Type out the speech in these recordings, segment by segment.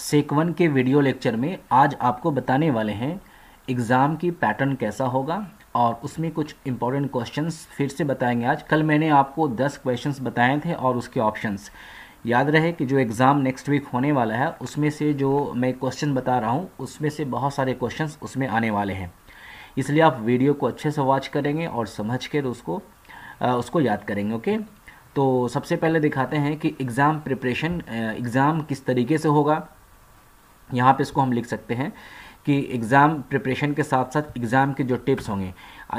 सेकवन के video lecture में आज आपको बताने वाले हैं एग्ज़ाम की पैटर्न कैसा होगा और उसमें कुछ इंपॉर्टेंट क्वेश्चंस फिर से बताएंगे आज कल मैंने आपको 10 क्वेश्चंस बताए थे और उसके ऑप्शंस याद रहे कि जो एग्ज़ाम नेक्स्ट वीक होने वाला है उसमें से जो मैं क्वेश्चन बता रहा हूँ उसमें से बहुत सारे क्वेश्चन उसमें आने वाले हैं इसलिए आप वीडियो को अच्छे से वॉच करेंगे और समझ कर तो उसको आ, उसको याद करेंगे ओके तो सबसे पहले दिखाते हैं कि एग्ज़ाम प्रिपरेशन एग्ज़ाम किस तरीके से होगा यहाँ पे इसको हम लिख सकते हैं कि एग्ज़ाम प्रिपरेशन के साथ साथ एग्ज़ाम के जो टिप्स होंगे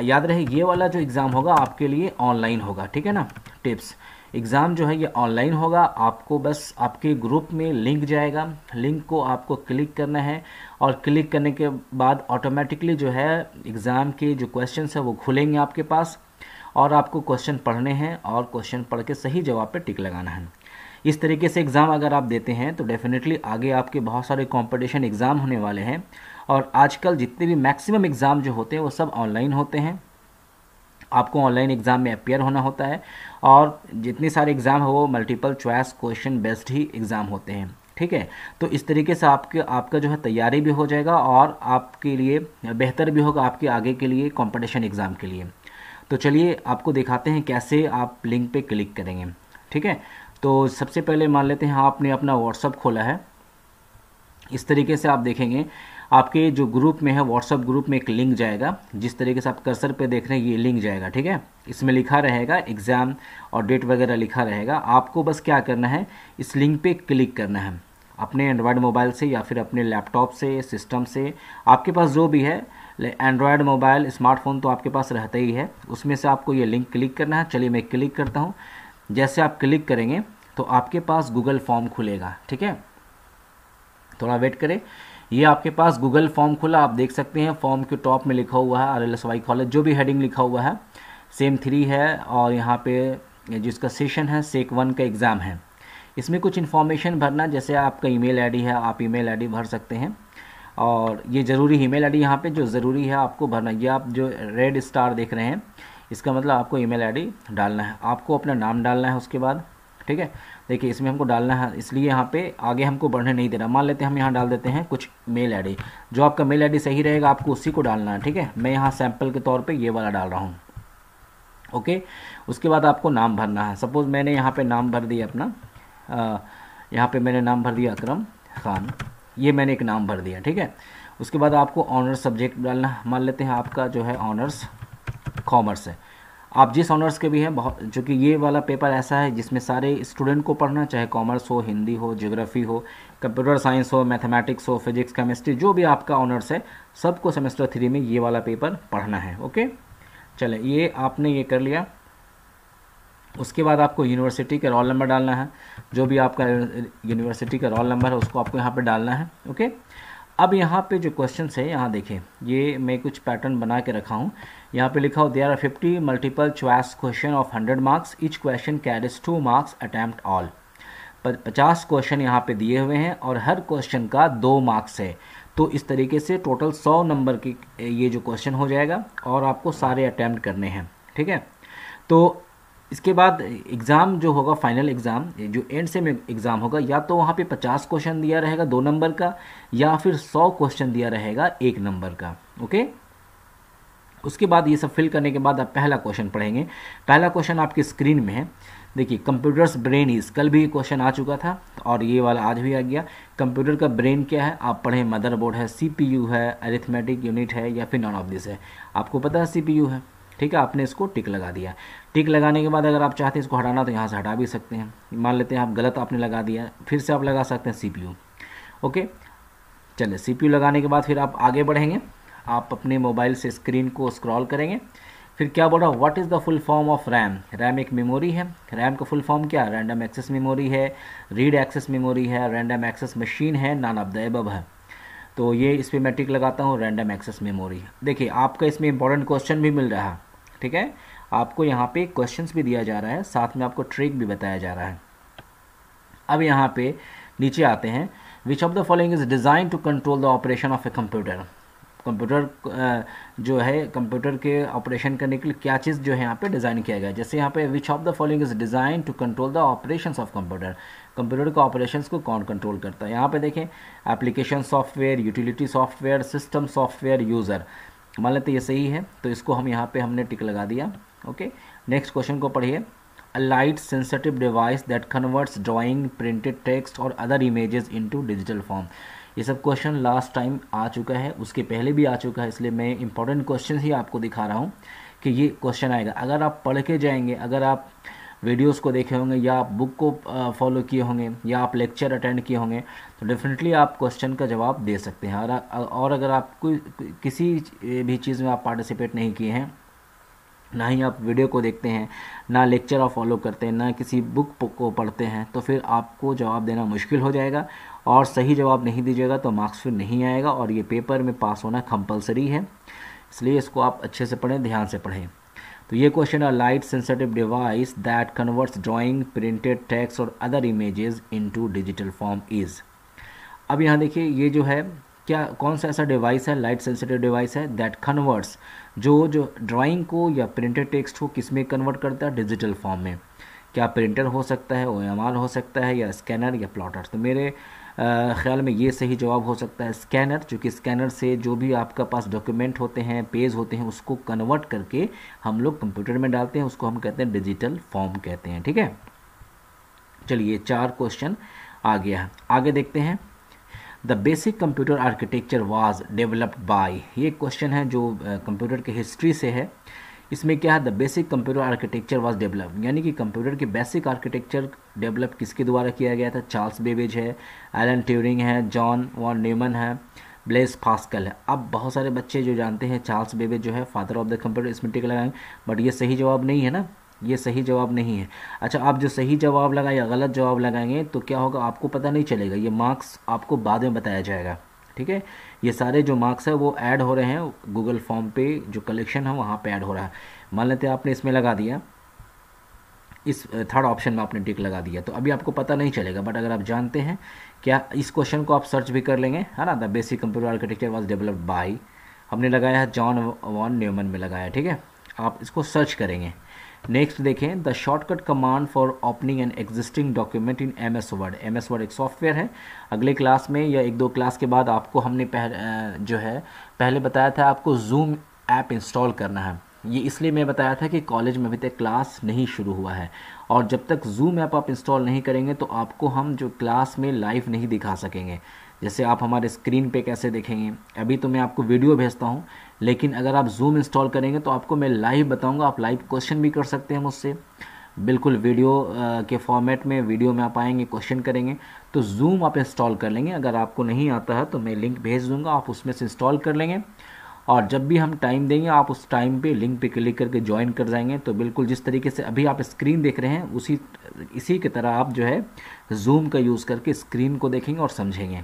याद रहे ये वाला जो एग्ज़ाम होगा आपके लिए ऑनलाइन होगा ठीक है ना टिप्स एग्ज़ाम जो है ये ऑनलाइन होगा आपको बस आपके ग्रुप में लिंक जाएगा लिंक को आपको क्लिक करना है और क्लिक करने के बाद ऑटोमेटिकली जो है एग्ज़ाम के जो क्वेश्चन है वो खुलेंगे आपके पास और आपको क्वेश्चन पढ़ने हैं और क्वेश्चन पढ़ के सही जवाब पे टिक लगाना है इस तरीके से एग्ज़ाम अगर आप देते हैं तो डेफिनेटली आगे आपके बहुत सारे कॉम्पिटिशन एग्ज़ाम होने वाले हैं और आजकल जितने भी मैक्सिमम एग्ज़ाम जो होते हैं वो सब ऑनलाइन होते हैं आपको ऑनलाइन एग्ज़ाम में अपेयर होना होता है और जितने सारे एग्ज़ाम हो वो मल्टीपल चॉइस क्वेश्चन बेस्ड ही एग्ज़ाम होते हैं ठीक है तो इस तरीके से आपके आपका जो है तैयारी भी हो जाएगा और आपके लिए बेहतर भी होगा आपके आगे के लिए कंपटीशन एग्ज़ाम के लिए तो चलिए आपको दिखाते हैं कैसे आप लिंक पे क्लिक करेंगे ठीक है तो सबसे पहले मान लेते हैं आपने अपना व्हाट्सअप खोला है इस तरीके से आप देखेंगे आपके जो ग्रुप में है व्हाट्सअप ग्रुप में एक लिंक जाएगा जिस तरीके से आप कर्सर पे देख रहे हैं ये लिंक जाएगा ठीक है इसमें लिखा रहेगा एग्ज़ाम और डेट वगैरह लिखा रहेगा आपको बस क्या करना है इस लिंक पे क्लिक करना है अपने एंड्रॉयड मोबाइल से या फिर अपने लैपटॉप से सिस्टम से आपके पास जो भी है एंड्रॉयड मोबाइल स्मार्टफोन तो आपके पास रहता ही है उसमें से आपको ये लिंक क्लिक करना है चलिए मैं क्लिक करता हूँ जैसे आप क्लिक करेंगे तो आपके पास गूगल फॉर्म खुलेगा ठीक है थोड़ा वेट करें ये आपके पास गूगल फॉर्म खुला आप देख सकते हैं फॉर्म के टॉप में लिखा हुआ है R L S Y college जो भी हेडिंग लिखा हुआ है सेम थ्री है और यहाँ पे जिसका सेशन है सेक वन का एग्ज़ाम है इसमें कुछ इन्फॉर्मेशन भरना जैसे आपका ईमेल आईडी है आप ईमेल आईडी भर सकते हैं और ये ज़रूरी ईमेल आईडी यहाँ पर जो ज़रूरी है आपको भरना ये आप जो रेड स्टार देख रहे हैं इसका मतलब आपको ईमेल आईडी डालना है आपको अपना नाम डालना है उसके बाद ठीक है देखिए इसमें हमको डालना है इसलिए यहाँ पे आगे हमको बढ़ने नहीं देना मान लेते हैं हम यहाँ डाल देते हैं कुछ मेल आईडी जो आपका मेल आईडी सही रहेगा आपको उसी को डालना है ठीक है मैं यहाँ सैंपल के तौर पे ये वाला डाल रहा हूँ ओके उसके बाद आपको नाम भरना है सपोज़ मैंने यहाँ पे नाम भर दिया अपना यहाँ पर मैंने नाम भर दिया अक्रम खान ये मैंने एक नाम भर दिया ठीक है उसके बाद आपको ऑनर्स सब्जेक्ट डालना मान लेते हैं आपका जो है ऑनर्स कॉमर्स है आप जिस ऑनर्स के भी हैं बहुत चूँकि ये वाला पेपर ऐसा है जिसमें सारे स्टूडेंट को पढ़ना चाहे कॉमर्स हो हिंदी हो ज्योग्राफी हो कंप्यूटर साइंस हो मैथमेटिक्स हो फिजिक्स केमिस्ट्री जो भी आपका ऑनर्स है सबको सेमेस्टर थ्री में ये वाला पेपर पढ़ना है ओके चले ये आपने ये कर लिया उसके बाद आपको यूनिवर्सिटी का रोल नंबर डालना है जो भी आपका यूनिवर्सिटी का रोल नंबर है उसको आपको यहाँ पर डालना है ओके अब यहाँ पे जो क्वेश्चन है यहाँ देखें ये मैं कुछ पैटर्न बना के रखा हूँ यहाँ पे लिखा हो they are fifty multiple choice question of hundred marks each question carries two marks attempt all पचास क्वेश्चन यहाँ पे दिए हुए हैं और हर क्वेश्चन का दो मार्क्स है तो इस तरीके से टोटल सौ नंबर के ये जो क्वेश्चन हो जाएगा और आपको सारे अटैम्प्ट करने हैं ठीक है तो इसके बाद एग्ज़ाम जो होगा फाइनल एग्ज़ाम जो एंड से में एग्ज़ाम होगा या तो वहाँ पे 50 क्वेश्चन दिया रहेगा दो नंबर का या फिर 100 क्वेश्चन दिया रहेगा एक नंबर का ओके उसके बाद ये सब फिल करने के बाद आप पहला क्वेश्चन पढ़ेंगे पहला क्वेश्चन आपकी स्क्रीन में है देखिए कंप्यूटर्स ब्रेन इज कल भी क्वेश्चन आ चुका था और ये वाला आज भी आ गया कंप्यूटर का ब्रेन क्या है आप पढ़ें मदरबोर्ड है सीपीयू है अरिथमेटिक यूनिट है या फिर नॉन ऑफ दिस है आपको पता है सीपीयू है ठीक है आपने इसको टिक लगा दिया टिक लगाने के बाद अगर आप चाहते हैं इसको हटाना तो यहाँ से हटा भी सकते हैं मान लेते हैं आप गलत आपने लगा दिया फिर से आप लगा सकते हैं सी ओके चले सी लगाने के बाद फिर आप आगे बढ़ेंगे आप अपने मोबाइल से स्क्रीन को स्क्रॉल करेंगे फिर क्या बोल रहा what is the full form of RAM RAM एक मेमोरी है रैम का फुल फॉर्म क्या रैंडम एक्सेस मेमोरी है रीड एक्सेस मेमोरी है रैंडम एक्सेस मशीन है नान ऑफ द एबब है तो ये इस पर टिक लगाता हूँ रैंडम एक्सेस मेमोरी देखिए आपका इसमें इंपॉर्टेंट क्वेश्चन भी मिल रहा है ठीक है आपको यहाँ पे क्वेश्चन भी दिया जा रहा है साथ में आपको ट्रिक भी बताया जा रहा है अब यहाँ पे नीचे आते हैं which of the following is design to control the operation of a computer computer जो है कंप्यूटर के ऑपरेशन करने के लिए क्या चीज़ जो है यहाँ पे डिज़ाइन किया गया जैसे यहाँ पे which of the following is design to control the operations of computer computer के ऑपरेशंस को कौन कंट्रोल करता है यहाँ पे देखें application software utility software system software user मान लेते ये सही है तो इसको हम यहाँ पर हमने टिक लगा दिया ओके नेक्स्ट क्वेश्चन को पढ़िए a light sensitive device that converts drawing printed text और other images into digital form ये सब क्वेश्चन लास्ट टाइम आ चुका है उसके पहले भी आ चुका है इसलिए मैं इंपॉर्टेंट क्वेश्चन ही आपको दिखा रहा हूँ कि ये क्वेश्चन आएगा अगर आप पढ़ के जाएंगे अगर आप वीडियोस को देखे होंगे या आप बुक को फॉलो किए होंगे या आप लेक्चर अटेंड किए होंगे तो डेफिनेटली आप क्वेश्चन का जवाब दे सकते हैं और अगर आप कोई किसी भी चीज़ में आप पार्टिसिपेट नहीं किए हैं ना ही आप वीडियो को देखते हैं ना लेक्चर आप फॉलो करते हैं ना किसी बुक को पढ़ते हैं तो फिर आपको जवाब देना मुश्किल हो जाएगा और सही जवाब नहीं दीजिएगा तो मार्क्स फिर नहीं आएगा और ये पेपर में पास होना कंपलसरी है इसलिए इसको आप अच्छे से पढ़ें ध्यान से पढ़ें तो ये क्वेश्चन है light sensitive device that converts drawing printed text और other images into digital form is अब यहाँ देखिए ये जो है क्या कौन सा ऐसा डिवाइस है लाइट सेंसिटिव डिवाइस है दैट कन्वर्ट्स जो जो ड्राइंग को या प्रिंटेड टेक्स्ट को किस में कन्वर्ट करता है डिजिटल फॉर्म में क्या प्रिंटर हो सकता है ओ हो सकता है या स्कैनर या प्लॉटर तो मेरे ख्याल में ये सही जवाब हो सकता है स्कैनर चूँकि स्कैनर से जो भी आपका पास डॉक्यूमेंट होते हैं पेज होते हैं उसको कन्वर्ट करके हम लोग कंप्यूटर में डालते हैं उसको हम कहते हैं डिजिटल फॉर्म कहते हैं ठीक है चलिए चार क्वेश्चन आ गया आगे देखते हैं the basic computer architecture was developed by ये क्वेश्चन है जो कंप्यूटर के हिस्ट्री से है इसमें क्या है the basic computer architecture was develop यानी कि कंप्यूटर की बेसिक आर्किटेक्चर डेवलप किसके द्वारा किया गया था चार्ल्स बेबेज है एलन ट्यूरिंग है जॉन वॉन न्यूमन है ब्लेस फास्कल है अब बहुत सारे बच्चे जो जानते हैं चार्ल्स बेबेज जो है फादर ऑफ द कंप्यूटर इसमें टिक लगाएंगे बट ये सही जवाब नहीं है ना ये सही जवाब नहीं है अच्छा आप जो सही जवाब लगाए या गलत जवाब लगाएंगे तो क्या होगा आपको पता नहीं चलेगा ये मार्क्स आपको बाद में बताया जाएगा ठीक है ये सारे जो मार्क्स है वो ऐड हो रहे हैं गूगल फॉर्म पे जो कलेक्शन है वहाँ पे ऐड हो रहा है मान लेते हैं आपने इसमें लगा दिया इस थर्ड ऑप्शन में आपने टिक लगा दिया तो अभी आपको पता नहीं चलेगा बट अगर आप जानते हैं क्या इस क्वेश्चन को आप सर्च भी कर लेंगे है ना the basic computer architecture was developed by हमने लगाया है जॉन वॉन न्यूमन में लगाया ठीक है आप इसको सर्च करेंगे नेक्स्ट देखें the shortcut command for opening an existing document in M S Word M S Word एक सॉफ्टवेयर है अगले क्लास में या एक दो क्लास के बाद आपको हमने पह, जो है पहले बताया था आपको जूम ऐप इंस्टॉल करना है ये इसलिए मैं बताया था कि कॉलेज में अभी तक क्लास नहीं शुरू हुआ है और जब तक जूम ऐप आप इंस्टॉल नहीं करेंगे तो आपको हम जो क्लास में लाइव नहीं दिखा सकेंगे जैसे आप हमारे स्क्रीन पे कैसे देखेंगे अभी तो मैं आपको वीडियो भेजता हूँ लेकिन अगर आप जूम इंस्टॉल करेंगे तो आपको मैं लाइव बताऊंगा आप लाइव क्वेश्चन भी कर सकते हैं मुझसे बिल्कुल वीडियो के फॉर्मेट में वीडियो में आप आएंगे क्वेश्चन करेंगे तो जूम आप इंस्टॉल कर लेंगे अगर आपको नहीं आता है तो मैं लिंक भेज दूंगा आप उसमें से इंस्टॉल कर लेंगे और जब भी हम टाइम देंगे आप उस टाइम पे लिंक पे क्लिक करके ज्वाइन कर जाएंगे तो बिल्कुल जिस तरीके से अभी आप स्क्रीन देख रहे हैं उसी इसी की तरह आप जो है जूम का यूज़ करके स्क्रीन को देखेंगे और समझेंगे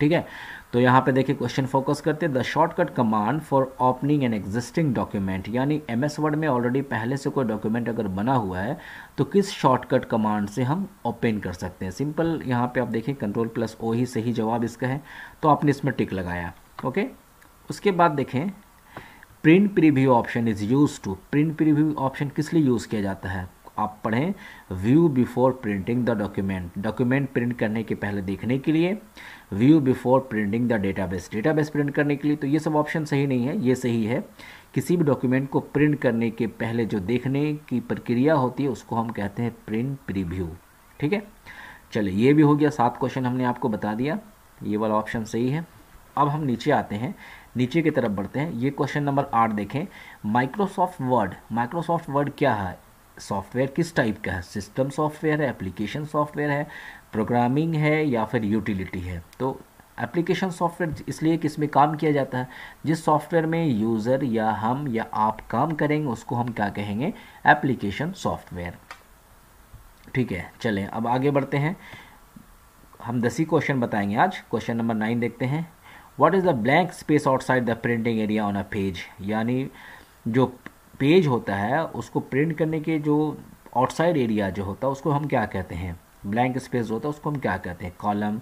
ठीक है तो यहाँ पे देखिए क्वेश्चन फोकस करते हैं the shortcut command for opening an existing document यानी एम एस वर्ड में ऑलरेडी पहले से कोई डॉक्यूमेंट अगर बना हुआ है तो किस शॉर्टकट कमांड से हम ओपन कर सकते हैं सिंपल यहाँ पे आप देखें कंट्रोल प्लस ओ ही सही जवाब इसका है तो आपने इसमें टिक लगाया ओके उसके बाद देखें print preview option is use to print preview option किस लिए यूज़ किया जाता है आप पढ़ें view before printing the document document print करने के पहले देखने के लिए view before printing the database database print करने के लिए तो ये सब ऑप्शन सही नहीं है ये सही है किसी भी डॉक्यूमेंट को प्रिंट करने के पहले जो देखने की प्रक्रिया होती है उसको हम कहते हैं प्रिंट प्रीव्यू ठीक है चलिए ये भी हो गया सात क्वेश्चन हमने आपको बता दिया ये वाला ऑप्शन सही है अब हम नीचे आते हैं नीचे की तरफ बढ़ते हैं ये क्वेश्चन नंबर आठ देखें माइक्रोसॉफ्ट वर्ड माइक्रोसॉफ्ट वर्ड क्या है सॉफ्टवेयर किस टाइप का है सिस्टम सॉफ्टवेयर है एप्लीकेशन सॉफ्टवेयर है प्रोग्रामिंग है या फिर यूटिलिटी है तो एप्लीकेशन सॉफ्टवेयर इसलिए कि इसमें काम किया जाता है जिस सॉफ्टवेयर में यूज़र या हम या आप काम करेंगे उसको हम क्या कहेंगे एप्लीकेशन सॉफ्टवेयर ठीक है चलें अब आगे बढ़ते हैं हम दसी क्वेश्चन बताएंगे आज क्वेश्चन नंबर नाइन देखते हैं what is the blank space outside the printing area on a page यानी जो पेज होता है उसको प्रिंट करने के जो आउटसाइड एरिया जो होता है उसको हम क्या कहते हैं ब्लैंक स्पेस होता है उसको हम क्या कहते हैं column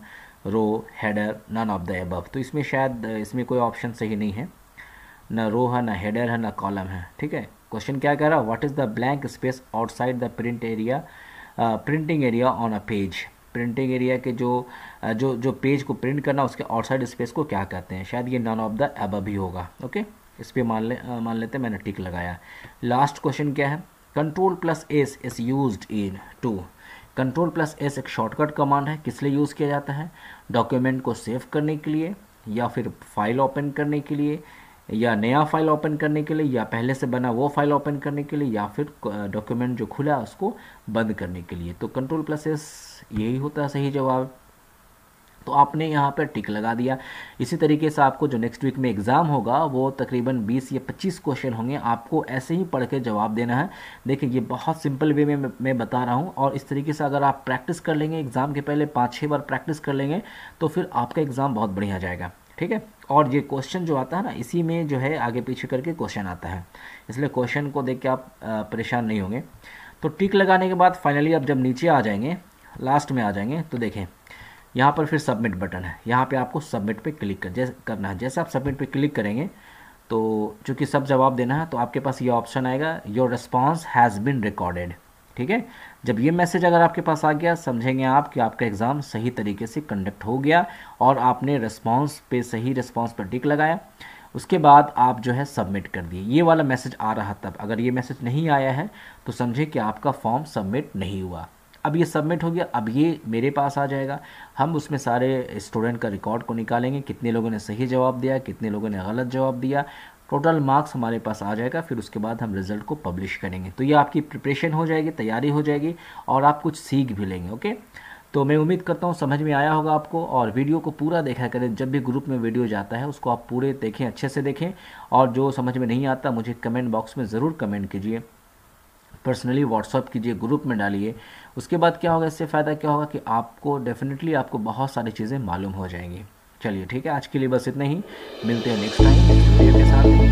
row header none of the above तो इसमें शायद इसमें कोई ऑप्शन सही नहीं है ना रो है ना हेडर है ना कॉलम है ठीक है क्वेश्चन क्या कह रहा है what is the blank space outside the print area printing area on a page printing area के जो जो जो पेज को प्रिंट करना उसके आउटसाइड स्पेस को क्या कहते हैं शायद ये नन ऑफ द एबव ही होगा ओके okay? इस पर मान ले मान लेते हैं मैंने टिक लगाया लास्ट क्वेश्चन क्या है control plus S is use in to control plus S एक शॉर्टकट कमांड है किस लिए यूज़ किया जाता है डॉक्यूमेंट को सेव करने के लिए या फिर फाइल ओपन करने के लिए या नया फाइल ओपन करने के लिए या पहले से बना वो फाइल ओपन करने के लिए या फिर डॉक्यूमेंट जो खुला उसको बंद करने के लिए तो कंट्रोल प्लस एस यही होता है सही जवाब तो आपने यहाँ पर टिक लगा दिया इसी तरीके से आपको जो नेक्स्ट वीक में एग्ज़ाम होगा वो तकरीबन 20 या 25 क्वेश्चन होंगे आपको ऐसे ही पढ़ के जवाब देना है देखिए ये बहुत सिंपल वे में मैं बता रहा हूँ और इस तरीके से अगर आप प्रैक्टिस कर लेंगे एग्ज़ाम के पहले पाँच छः बार प्रैक्टिस कर लेंगे तो फिर आपका एग्ज़ाम बहुत बढ़िया जाएगा ठीक है और ये क्वेश्चन जो आता है ना इसी में जो है आगे पीछे करके क्वेश्चन आता है इसलिए क्वेश्चन को देख के आप परेशान नहीं होंगे तो टिक लगाने के बाद फाइनली आप जब नीचे आ जाएंगे लास्ट में आ जाएंगे तो देखें यहाँ पर फिर सबमिट बटन है यहाँ पे आपको सबमिट पे क्लिक कर जैसे करना है जैसे आप सबमिट पे क्लिक करेंगे तो चूँकि सब जवाब देना है तो आपके पास ये ऑप्शन आएगा your response has been recorded ठीक है जब ये मैसेज अगर आपके पास आ गया समझेंगे आप कि आपका एग्ज़ाम सही तरीके से कंडक्ट हो गया और आपने रिस्पॉन्स पे सही रिस्पॉन्स पर टिक लगाया उसके बाद आप जो है सबमिट कर दिए ये वाला मैसेज आ रहा तब अगर ये मैसेज नहीं आया है तो समझे कि आपका फॉर्म सबमिट नहीं हुआ अब ये सबमिट हो गया अब ये मेरे पास आ जाएगा हम उसमें सारे स्टूडेंट का रिकॉर्ड को निकालेंगे कितने लोगों ने सही जवाब दिया कितने लोगों ने गलत जवाब दिया टोटल मार्क्स हमारे पास आ जाएगा फिर उसके बाद हम रिज़ल्ट को पब्लिश करेंगे तो ये आपकी प्रिपरेशन हो जाएगी तैयारी हो जाएगी और आप कुछ सीख भी लेंगे ओके तो मैं उम्मीद करता हूँ समझ में आया होगा आपको और वीडियो को पूरा देखा करें जब भी ग्रुप में वीडियो जाता है उसको आप पूरे देखें अच्छे से देखें और जो समझ में नहीं आता मुझे कमेंट बॉक्स में ज़रूर कमेंट कीजिए पर्सनली व्हाट्सअप कीजिए ग्रुप में डालिए उसके बाद क्या होगा इससे फ़ायदा क्या होगा कि आपको डेफिनेटली आपको बहुत सारी चीज़ें मालूम हो जाएंगी चलिए ठीक है आज के लिए बस इतना ही मिलते हैं नेक्स्ट टाइम के साथ